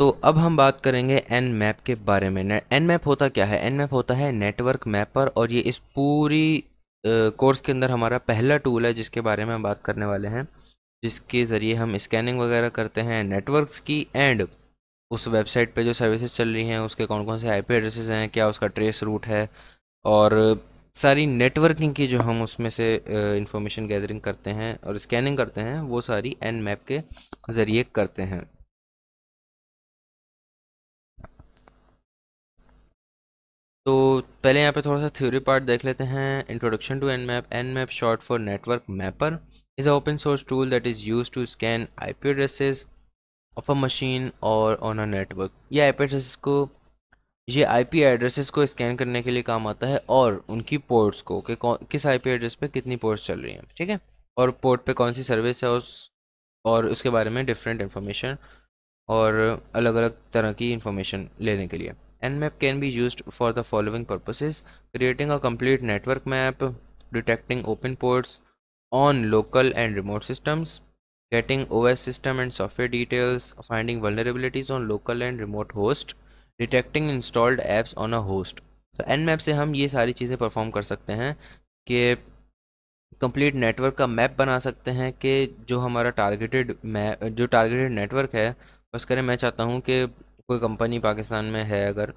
तो अब हम बात करेंगे एन मैप के बारे में एन मैप होता क्या है एन मैप होता है नेटवर्क मैपर और ये इस पूरी कोर्स के अंदर हमारा पहला टूल है जिसके बारे में हम बात करने वाले हैं जिसके ज़रिए हम स्कैनिंग वगैरह करते हैं नेटवर्क्स की एंड उस वेबसाइट पे जो सर्विसेज चल रही हैं उसके कौन कौन से आईपी एड्रेसेस हैं क्या उसका ट्रेस रूट है और सारी नेटवर्किंग की जो हम उसमें से इंफॉर्मेशन गैदरिंग करते हैं और स्कैनिंग करते हैं वो सारी एन मैप के ज़रिए करते हैं तो पहले यहाँ पे थोड़ा सा थ्योरी पार्ट देख लेते हैं introduction to Nmap Nmap short for network mapper is a open source tool that is use to scan I P addresses of a machine और ऑन अ नेटवर्क ये I P addresses को ये I P addresses को scan करने के लिए काम आता है और उनकी पोर्ट्स को कि किस आई पी एड्रेस पे कितनी पोर्ट्स चल रही हैं ठीक है और पोर्ट पे कौन सी सर्विस है उस और उसके बारे में डिफरेंट इन्फॉर्मेशन और अलग अलग तरह की इन्फॉर्मेशन लेने के लिए Nmap can be used for the following purposes creating a complete network map, detecting open ports on local and remote systems, getting OS system and software details, finding vulnerabilities on local and remote host, detecting installed apps on a host. तो nmap से हम ये सारी चीज़ें perform कर सकते हैं कि कंप्लीट नेटवर्क का मैप बना सकते हैं कि जो हमारा टारगेटेड मैप जो टारगेटेड नेटवर्क है बस करें मैं चाहता हूं कि कोई कंपनी पाकिस्तान में है अगर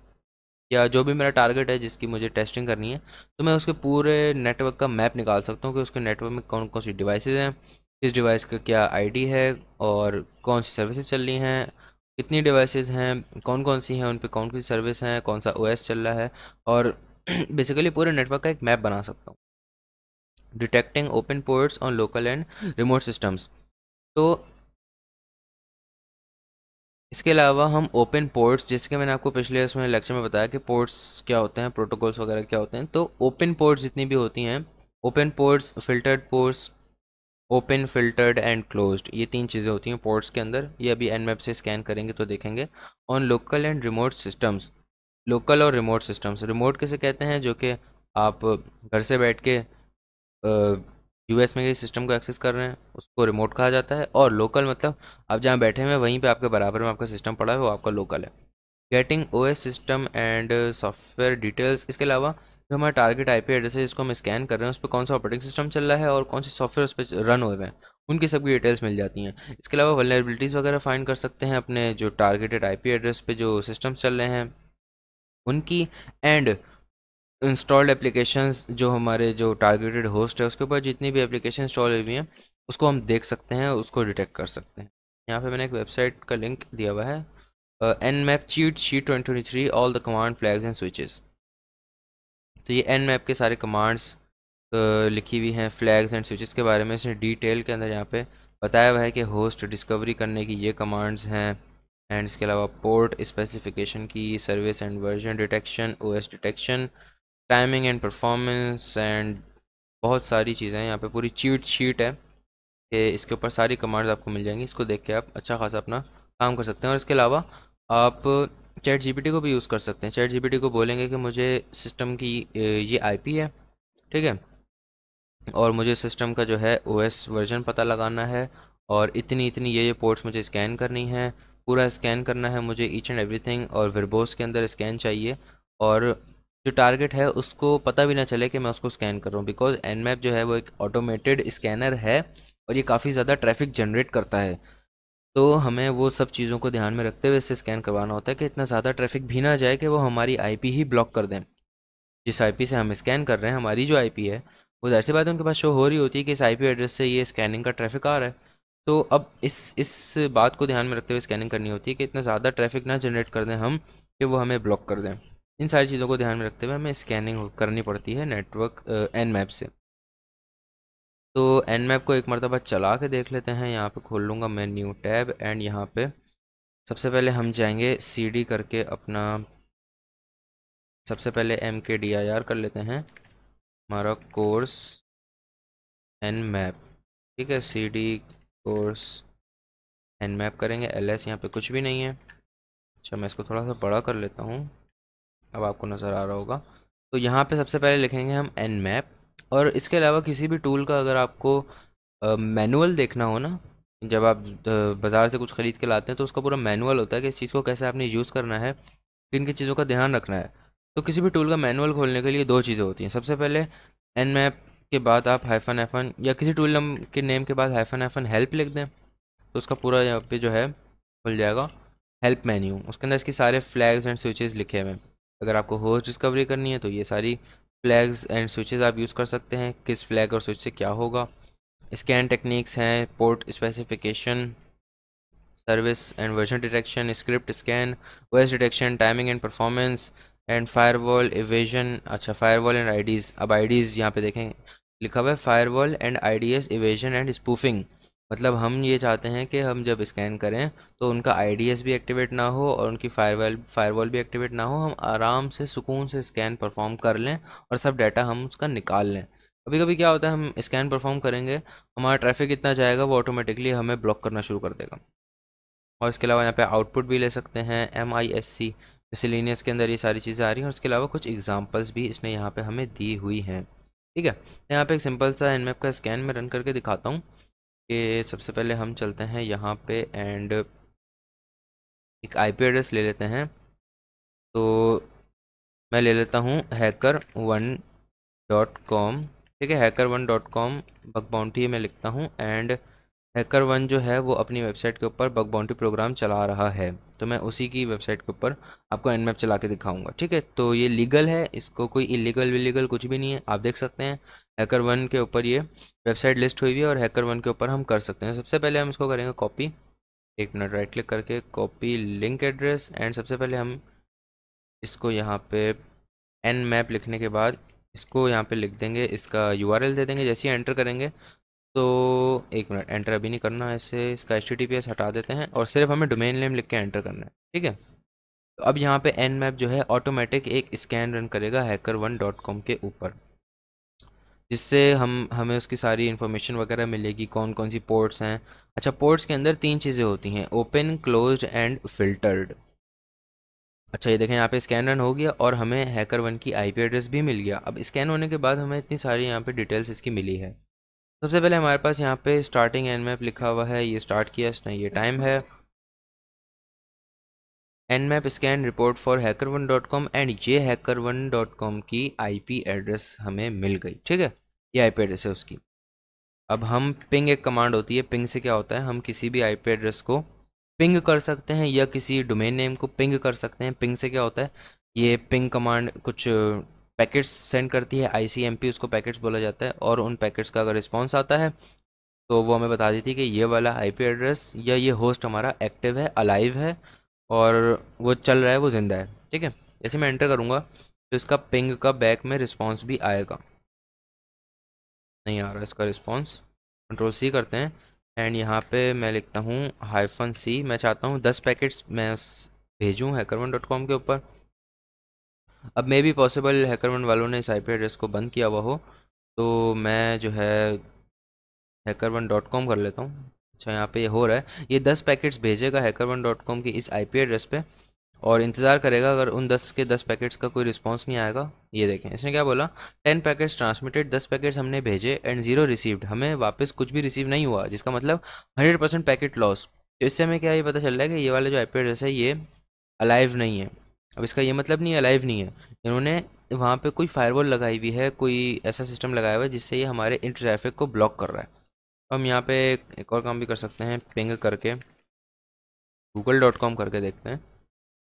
या जो भी मेरा टारगेट है जिसकी मुझे टेस्टिंग करनी है तो मैं उसके पूरे नेटवर्क का मैप निकाल सकता हूँ कि उसके नेटवर्क में कौन कौन सी डिवाइसेज हैं किस डिवाइस का क्या आईडी है और कौन सी सर्विसेज चल रही हैं कितनी डिवाइसेस हैं कौन कौन सी हैं उन पर कौन कौन सी सर्विस हैं कौन सा ओएस चल रहा है और बेसिकली पूरे नेटवर्क का एक मैप बना सकता हूँ detecting open ports on local and remote systems तो इसके अलावा हम ओपन पोर्ट्स जैसे कि मैंने आपको पिछले उसमें लेक्चर में बताया कि पोर्ट्स क्या होते हैं प्रोटोकॉल्स वगैरह क्या होते हैं तो ओपन पोर्ट्स जितनी भी होती हैं open ports filtered ports open filtered and closed ये तीन चीज़ें होती हैं पोर्ट्स के अंदर ये अभी एन से स्कैन करेंगे तो देखेंगे on local and remote systems local और रिमोट सिस्टम्स रिमोट किसे कहते हैं जो कि आप घर से बैठ के यूएस में किसी सिस्टम को एक्सेस कर रहे हैं उसको रिमोट कहा जाता है और लोकल मतलब आप जहाँ बैठे हुए वहीं पर आपके बराबर में आपका सिस्टम पड़ा है वो आपका लोकल है getting O system and software details इसके अलावा जो हमारा टारगेट आई पी एड्रेस है जिसको हम स्कैन कर रहे हैं उस पर कौन सा ऑपरेटिंग सिस्टम चल रहा है और कौन से सॉफ्टवेयर उस पर रन हुए हैं उनकी सबकी डिटेल्स मिल जाती हैं इसके अलावा वलनरेबिलिटीज़ वगैरह फाइंड कर सकते हैं अपने जो टारगेटेड आई पी एड्रेस पे जो सिस्टम चल रहे हैं उनकी एंड इंस्टॉल्ड एप्लीकेशन जो हमारे जो टारगेटेड होस्ट है उसके ऊपर जितनी भी एप्लीकेशन इंस्टॉल हुई हुई हैं उसको हम देख सकते हैं उसको डिटेक्ट कर सकते हैं यहाँ पे मैंने एक वेबसाइट का लिंक दिया हुआ है Nmap cheat sheet twenty twenty three all the command flags and switches तो ये एन मैप के सारे कमांड्स लिखी हुई हैं फ्लैग्स एंड स्विचेस के बारे में इसने डिटेल के अंदर यहाँ पे बताया हुआ है कि होस्ट डिस्कवरी करने की ये कमांड्स हैं एंड इसके अलावा पोर्ट स्पेसिफिकेशन की service and version detection S detection timing and performance and बहुत सारी चीज़ें हैं यहाँ पे पूरी चीट शीट है कि इसके ऊपर सारी कमांड्स आपको मिल जाएंगी इसको देख के आप अच्छा खासा अपना काम कर सकते हैं और इसके अलावा आप चैट जीपीटी को भी यूज़ कर सकते हैं चैट जीपीटी को बोलेंगे कि मुझे सिस्टम की ये आईपी है ठीक है और मुझे सिस्टम का जो है ओएस वर्जन पता लगाना है और इतनी इतनी ये ये पोर्ट्स मुझे स्कैन करनी है पूरा स्कैन करना है मुझे ईच एंड एवरीथिंग और विरबोस के अंदर स्कैन चाहिए और जो टारगेट है उसको पता भी ना चले कि मैं उसको स्कैन कर रहा हूँ बिकॉज एन जो है वो एक ऑटोमेटेड स्कैनर है और ये काफ़ी ज़्यादा ट्रैफिक जनरेट करता है तो हमें वो सब चीज़ों को ध्यान में रखते हुए इसे स्कैन करवाना होता है कि इतना ज़्यादा ट्रैफिक भी ना जाए कि वो हमारी आई ही ब्लॉक कर दें जिस आई से हम स्कैन कर रहे हैं हमारी जो आई है वो जैसे सी बात उनके पास शो हो रही होती है कि इस आई एड्रेस से ये स्कैनिंग का ट्रैफिक आ रहा है तो अब इस इस बात को ध्यान में रखते हुए स्कैनिंग करनी होती है कि इतना ज़्यादा ट्रैफिक ना जनरेट कर दें हम कि वो हमें ब्लॉक कर दें इन सारी चीज़ों को ध्यान में रखते हुए हमें स्कैनिंग करनी पड़ती है नेटवर्क एन मैप से तो एन मैप को एक मरतबा चला के देख लेते हैं यहाँ पे खोल लूँगा मैं न्यू टैब एंड यहाँ पे सबसे पहले हम जाएंगे सी डी करके अपना सबसे पहले एम के डी आई आर कर लेते हैं हमारा कोर्स एन मैप ठीक है C D course Nmap करेंगे एल एस यहाँ पर कुछ भी नहीं है अच्छा मैं इसको थोड़ा सा बड़ा कर लेता हूँ अब आपको नज़र आ रहा होगा तो यहाँ पे सबसे पहले लिखेंगे हम एन मैप और इसके अलावा किसी भी टूल का अगर आपको मैनुअल देखना हो ना जब आप बाज़ार से कुछ ख़रीद के लाते हैं तो उसका पूरा मैनुअल होता है कि इस चीज़ को कैसे आपने यूज़ करना है किन किन चीज़ों का ध्यान रखना है तो किसी भी टूल का मैनुअल खोलने के लिए दो चीज़ें होती हैं सबसे पहले एन मैप के बाद आप हाइफन एफन या किसी टूल नम के नेम के बाद हाइफन एफन हेल्प लिख दें तो उसका पूरा यहाँ पे जो है खुल जाएगा हेल्प मेन्यू उसके अंदर इसके सारे फ्लैग्स एंड स्विचेस लिखे हुए हैं अगर आपको होस्ट डिस्कवरी करनी है तो ये सारी फ्लैग्स एंड स्विचेस आप यूज़ कर सकते हैं किस फ्लैग और स्विच से क्या होगा स्कैन टेक्निक्स हैं port specification service and version detection script scan OS detection timing and performance and firewall evasion अच्छा फायरवॉल एंड आईडीज अब आईडीज यहाँ पे देखें लिखा हुआ है firewall and IDS evasion and spoofing मतलब हम ये चाहते हैं कि हम जब स्कैन करें तो उनका आई भी एक्टिवेट ना हो और उनकी फायरवॉल फायरवॉल भी एक्टिवेट ना हो हम आराम से सुकून से स्कैन परफॉर्म कर लें और सब डाटा हम उसका निकाल लें कभी कभी क्या होता है हम स्कैन परफॉर्म करेंगे हमारा ट्रैफिक इतना जाएगा वो ऑटोमेटिकली हमें ब्लॉक करना शुरू कर देगा और इसके अलावा यहाँ पे आउटपुट भी ले सकते हैं M I S C miscellaneous के अंदर ये सारी चीज़ें आ रही हैं और इसके अलावा कुछ एग्जाम्पल्स भी इसने यहाँ पे हमें दी हुई हैं ठीक है यहाँ पे एक सिंपल सा एनमेप का स्कैन में रन करके दिखाता हूँ कि सबसे पहले हम चलते हैं यहाँ पे एंड एक आईपी एड्रेस ले लेते हैं तो मैं ले लेता हूँ हैकर वन डॉट कॉम ठीक है hacker one dot com bug bounty में लिखता हूँ एंड हैकर वन जो है वो अपनी वेबसाइट के ऊपर बग बाउंटी प्रोग्राम चला रहा है तो मैं उसी की वेबसाइट के ऊपर आपको एन मैप चला के दिखाऊंगा ठीक है तो ये लीगल है इसको कोई इलीगल विलीगल कुछ भी नहीं है आप देख सकते हैं हैकर वन के ऊपर ये वेबसाइट लिस्ट हुई हुई है और हैकर वन के ऊपर हम कर सकते हैं सबसे पहले हम इसको करेंगे कॉपी एक मिनट राइट क्लिक करके कॉपी लिंक एड्रेस एंड सबसे पहले हम इसको यहाँ पे एन मैप लिखने के बाद इसको यहाँ पे लिख देंगे इसका यू दे देंगे जैसे ही एंटर करेंगे तो एक मिनट एंटर अभी नहीं करना है इसे इसका एच टी हटा देते हैं और सिर्फ हमें डोमेन नेम लिख के एंटर करना है ठीक है तो अब यहाँ पे एन मैप जो है ऑटोमेटिक एक स्कैन रन करेगा हैकर वन डॉट कॉम के ऊपर जिससे हम हमें उसकी सारी इन्फॉर्मेशन वगैरह मिलेगी कौन कौन सी पोर्ट्स हैं अच्छा पोर्ट्स के अंदर तीन चीज़ें होती हैं ओपन क्लोज एंड फिल्टर्ड अच्छा ये देखें यहाँ पे स्कैन रन हो गया और हमें हैकर वन की आईपी एड्रेस भी मिल गया अब स्कैन होने के बाद हमें इतनी सारी यहाँ पे डिटेल्स इसकी मिली है सबसे पहले हमारे पास यहाँ पे स्टार्टिंग एन मैप लिखा हुआ है ये स्टार्ट किया इसने ये टाइम है Nmap scan report for hacker one dot com and ये हैकर वन डॉट कॉम की आई पी एड्रेस हमें मिल गई ठीक है ये आई पी एड्रेस है उसकी अब हम पिंग एक कमांड होती है पिंग से क्या होता है हम किसी भी आई एड्रेस को पिंग कर सकते हैं या किसी डोमेन नेम को पिंग कर सकते हैं पिंग से क्या होता है ये पिंग कमांड कुछ पैकेट्स सेंड करती है आईसीएमपी उसको पैकेट्स बोला जाता है और उन पैकेट्स का अगर रिस्पॉन्स आता है तो वो हमें बता देती है कि ये वाला आई एड्रेस या ये होस्ट हमारा एक्टिव है अलाइव है और वो चल रहा है वो ज़िंदा है ठीक है जैसे मैं एंटर करूँगा तो इसका पिंग का बैक में रिस्पॉन्स भी आएगा नहीं आ रहा इसका रिस्पॉन्स कंट्रोल सी करते हैं एंड यहाँ पे मैं लिखता हूँ हाइफन सी मैं चाहता हूँ दस पैकेट्स मैं भेजूँ हैकर वन डॉट कॉम के ऊपर अब मे भी पॉसिबल हैकर वन वालों ने इस आई एड्रेस को बंद किया हुआ हो तो मैं जो है हैकर वन डॉट कॉम कर लेता हूँ अच्छा यहाँ पे ये हो रहा है ये दस पैकेट्स भेजेगा हैकर वन डॉट कॉम की इस आई एड्रेस पे और इंतज़ार करेगा अगर उन दस के दस पैकेट्स का कोई रिस्पॉन्स नहीं आएगा ये देखें इसने क्या बोला टेन पैकेट्स ट्रांसमिटेड दस पैकेट्स हमने भेजे एंड ज़ीरो रिसीव्ड हमें वापस कुछ भी रिसीव नहीं हुआ जिसका मतलब हंड्रेड परसेंट पैकेट लॉस तो इससे हमें क्या ये पता चल रहा है कि ये वाला जो आई एड्रेस है ये अलाइव नहीं है अब इसका ये मतलब नहीं अलाइव नहीं है इन्होंने वहाँ पे कोई फायरवॉल लगाई हुई है कोई ऐसा सिस्टम लगाया हुआ है जिससे ये हमारे इन ट्रैफिक को ब्लॉक कर रहा है तो हम यहाँ पे एक और काम भी कर सकते हैं पिंग करके गूगल डॉट कॉम करके देखते हैं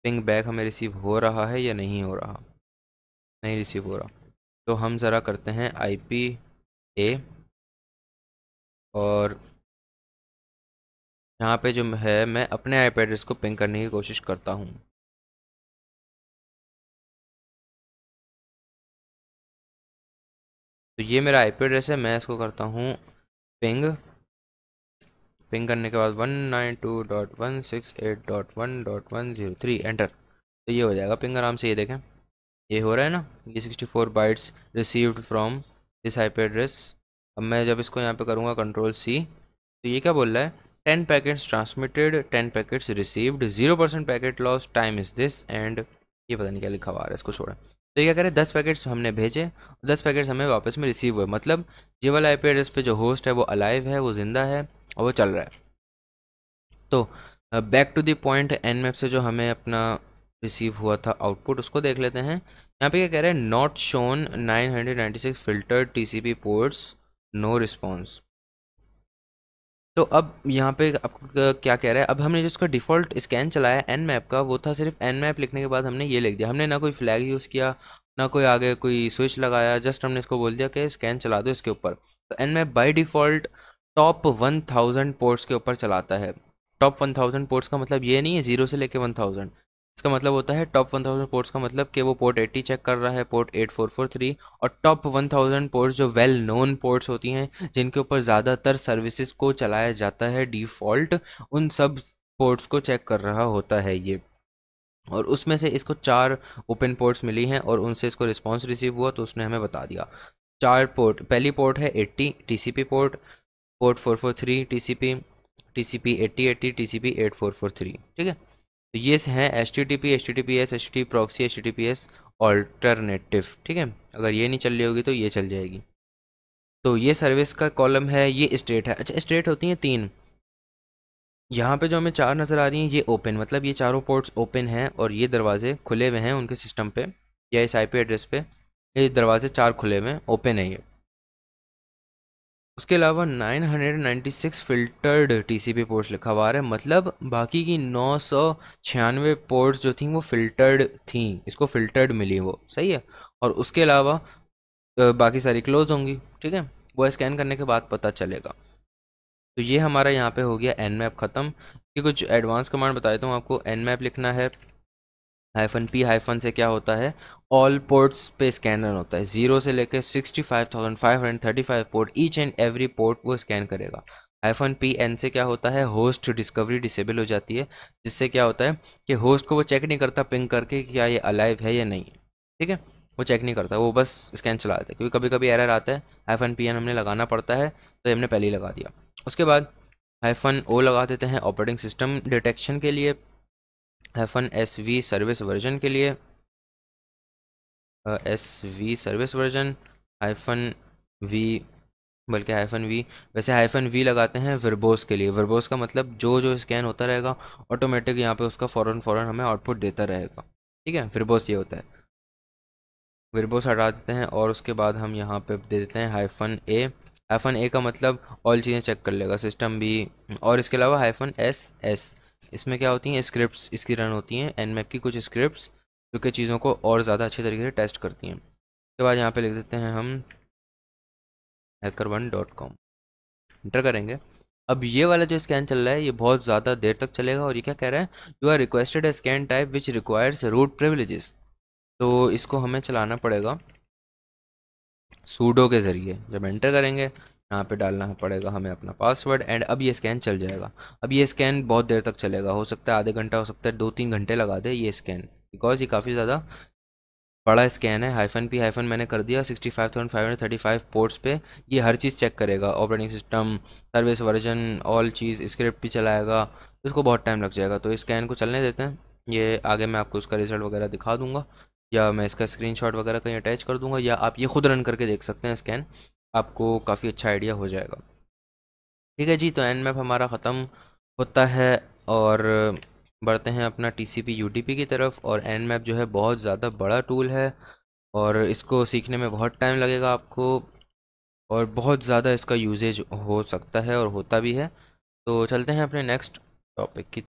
पिंग बैग हमें रिसीव हो रहा है या नहीं हो रहा नहीं रिसीव हो रहा तो हम ज़रा करते हैं आई पी ए और यहाँ पे जो है मैं अपने आईपी एड्रेस को पिंग करने की कोशिश करता हूँ तो ये मेरा आई पी एड्रेस है मैं इसको करता हूँ पिंग पिंग करने के बाद one nine two dot one six eight dot one dot one zero three enter तो ये हो जाएगा पिंग आराम से ये देखें ये हो रहा है ना ये sixty four bytes received from this I P address अब मैं जब इसको यहाँ पे करूँगा कंट्रोल सी तो ये क्या बोल रहा है ten packets transmitted ten packets received zero percent packet loss time is this and ये पता नहीं क्या लिखा हुआ रहा है इसको छोड़ा तो ये क्या करें दस पैकेट्स हमने भेजे दस पैकेट्स हमें वापस में रिसीव हुए मतलब ये वाला आई एड्रेस पे जो होस्ट है वो अलाइव है वो ज़िंदा है और वो चल रहा है तो back to the point Nmap से जो हमें अपना रिसीव हुआ था आउटपुट उसको देख लेते हैं यहाँ पे क्या कह रहे हैं not shown 996 C P ports no response तो अब यहाँ पे आपको क्या कह रहा है अब हमने जो इसका डिफ़ॉल्ट स्कैन चलाया एन मैप का वो था सिर्फ एन मैप लिखने के बाद हमने ये लिख दिया हमने ना कोई फ्लैग यूज़ किया ना कोई आगे कोई स्विच लगाया जस्ट हमने इसको बोल दिया कि स्कैन चला दो इसके ऊपर तो Nmap by default top one thousand ports के ऊपर चलाता है टॉप वन थाउजेंड पोर्ट्स का मतलब ये नहीं है जीरो से लेके वन थाउजेंड इसका मतलब होता है टॉप 1000 पोर्ट्स का मतलब कि वो पोर्ट 80 चेक कर रहा है पोर्ट 8443 और टॉप 1000 पोर्ट्स जो वेल नोन पोर्ट्स होती हैं जिनके ऊपर ज़्यादातर सर्विसेज को चलाया जाता है डिफ़ॉल्ट उन सब पोर्ट्स को चेक कर रहा होता है ये और उसमें से इसको चार ओपन पोर्ट्स मिली हैं और उनसे इसको रिस्पॉन्स रिसीव हुआ तो उसने हमें बता दिया चार पोर्ट पहली पोर्ट है C P port port four four C P eight four four three ठीक है तो ये हैं H T T P H T T P S H T proxy H T P S alternative ठीक है अगर ये नहीं चल रही होगी तो ये चल जाएगी तो ये सर्विस का कॉलम है ये स्टेट है अच्छा स्टेट होती हैं तीन यहाँ पे जो हमें चार नज़र आ रही हैं ये ओपन मतलब ये चारों पोर्ट्स ओपन हैं और ये दरवाजे खुले हुए हैं उनके सिस्टम पे या इस आईपी एड्रेस पे ये दरवाजे चार खुले हुए हैं ओपन है ये उसके अलावा 996 फिल्टर्ड टीसीपी पोर्ट्स लिखा हुआ है मतलब बाकी की नौ पोर्ट्स जो थी वो फिल्टर्ड थी इसको फिल्टर्ड मिली वो सही है और उसके अलावा बाकी सारी क्लोज होंगी ठीक है वो स्कैन करने के बाद पता चलेगा तो ये हमारा यहाँ पे हो गया एन मैप ख़त्म कि कुछ एडवांस कमांड बता देता हूँ आपको एन मैप लिखना है हाइफन पी हाइफन से क्या होता है ऑल पोर्ट्स पे स्कैनर होता है जीरो से लेकर sixty five thousand five hundred thirty five port each and every port वो स्कैन करेगा आईफोन पी एन से क्या होता है होस्ट डिस्कवरी डिसेबल हो जाती है जिससे क्या होता है कि होस्ट को वो चेक नहीं करता पिंग करके क्या ये अलाइव है या नहीं ठीक है वो चेक नहीं करता वो बस स्कैन चला देता है क्योंकि कभी कभी एरर आता है आईफोन पी एन हमने लगाना पड़ता है तो हमने पहले ही लगा दिया उसके बाद आईफोन ओ लगा देते हैं ऑपरेटिंग सिस्टम डिटेक्शन के लिए hyphen S V service version के लिए S V service version hyphen V बल्कि हाइफन वी वैसे हाइफन वी लगाते हैं वर्बोस के लिए वर्बोस का मतलब जो जो स्कैन होता रहेगा ऑटोमेटिक यहाँ पे उसका फ़ौरन फ़ौरन हमें आउटपुट देता रहेगा ठीक है वर्बोस ये होता है वर्बोस हटा देते हैं और उसके बाद हम यहाँ पे दे देते हैं हाइफन ए हाइफन ए का मतलब ऑल चीज़ें चेक कर लेगा सिस्टम भी और इसके अलावा हाइफन एस एस इसमें क्या होती हैं स्क्रिप्ट इसकी रन होती हैं एन की कुछ स्क्रिप्ट जो कि चीज़ों को और ज़्यादा अच्छे तरीके से टेस्ट करती हैं उसके बाद यहाँ पे लिख देते हैं हम hacker one dot com enter करेंगे अब ये वाला जो स्कैन चल रहा है ये बहुत ज़्यादा देर तक चलेगा और ये क्या कह रहा है you are requested a scan type which requires root privileges तो इसको हमें चलाना पड़ेगा सूडो के ज़रिए जब एंटर करेंगे यहाँ पे डालना पड़ेगा हमें अपना पासवर्ड एंड अब ये स्कैन चल जाएगा अब ये स्कैन बहुत देर तक चलेगा हो सकता है आधे घंटा हो सकता है दो तीन घंटे लगा दे ये स्कैन बिकॉज ये काफ़ी ज़्यादा बड़ा स्कैन है हाइफन पी हाइफन मैंने कर दिया sixty five thousand five hundred thirty five ports पे ये हर चीज़ चेक करेगा operating system service version all चीज़ स्क्रिप्ट भी चलाएगा तो इसको बहुत टाइम लग जाएगा तो स्कैन को चलने देते हैं ये आगे मैं आपको उसका रिजल्ट वगैरह दिखा दूंगा या मैं इसका स्क्रीनशॉट वगैरह कहीं अटैच कर दूंगा या आप ये खुद रन करके देख सकते हैं स्कैन आपको काफ़ी अच्छा आइडिया हो जाएगा ठीक है जी तो एंड मैप हमारा ख़त्म होता है और बढ़ते हैं अपना टी सी की तरफ और एन मैप जो है बहुत ज़्यादा बड़ा टूल है और इसको सीखने में बहुत टाइम लगेगा आपको और बहुत ज़्यादा इसका यूजेज हो सकता है और होता भी है तो चलते हैं अपने नेक्स्ट टॉपिक की